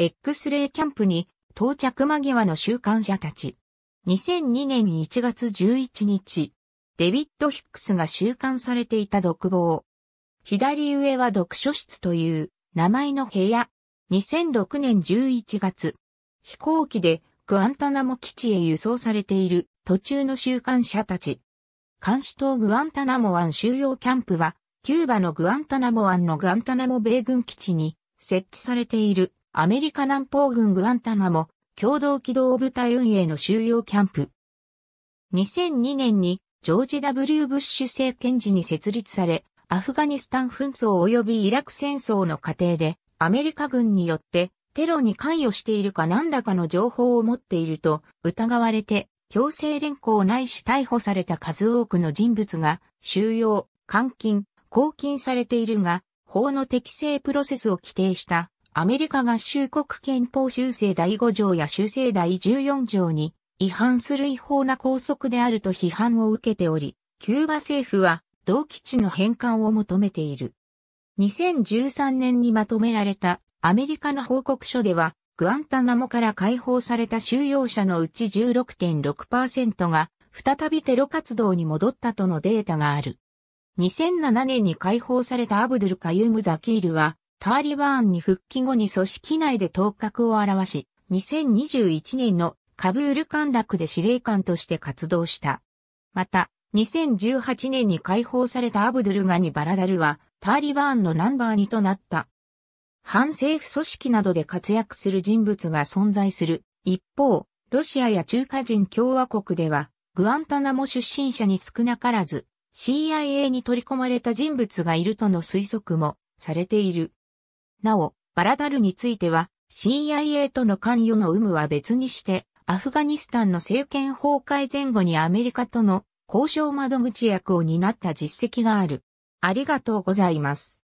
X-ray キャンプに到着間際の週刊者たち。2002年1月11日、デビッド・ヒックスが収監されていた独房。左上は読書室という名前の部屋。2006年11月、飛行機でクアンタナモ基地へ輸送されている途中の収監者たち。監視塔グアンタナモ湾収容キャンプは、キューバのグアンタナモ湾のグアンタナモ米軍基地に設置されているアメリカ南方軍グアンタナモ共同機動部隊運営の収容キャンプ。2002年にジョージ・ W・ ブッシュ政権時に設立され、アフガニスタン紛争及びイラク戦争の過程で、アメリカ軍によってテロに関与しているか何らかの情報を持っていると疑われて、強制連行ないし逮捕された数多くの人物が収容、監禁、拘禁されているが、法の適正プロセスを規定したアメリカ合衆国憲法修正第5条や修正第14条に違反する違法な拘束であると批判を受けており、キューバ政府は同基地の返還を求めている。2013年にまとめられたアメリカの報告書では、グアンタナモから解放された収容者のうち16.6%が再びテロ活動に戻ったとのデータがある。2007年に解放されたアブドゥル・カユム・ザキールはターリバーンに復帰後に組織内で頭角を現し、2021年のカブール陥落で司令官として活動した。また、2018年に解放されたアブドゥルガニ・バラダルは、ターリバーンのナンバー2となった。反政府組織などで活躍する人物が存在する。一方、ロシアや中華人共和国では、グアンタナモ出身者に少なからず、CIA に取り込まれた人物がいるとの推測もされている。なお、バラダルについては CIA との関与の有無は別にして、アフガニスタンの政権崩壊前後にアメリカとの交渉窓口役を担った実績がある。ありがとうございます。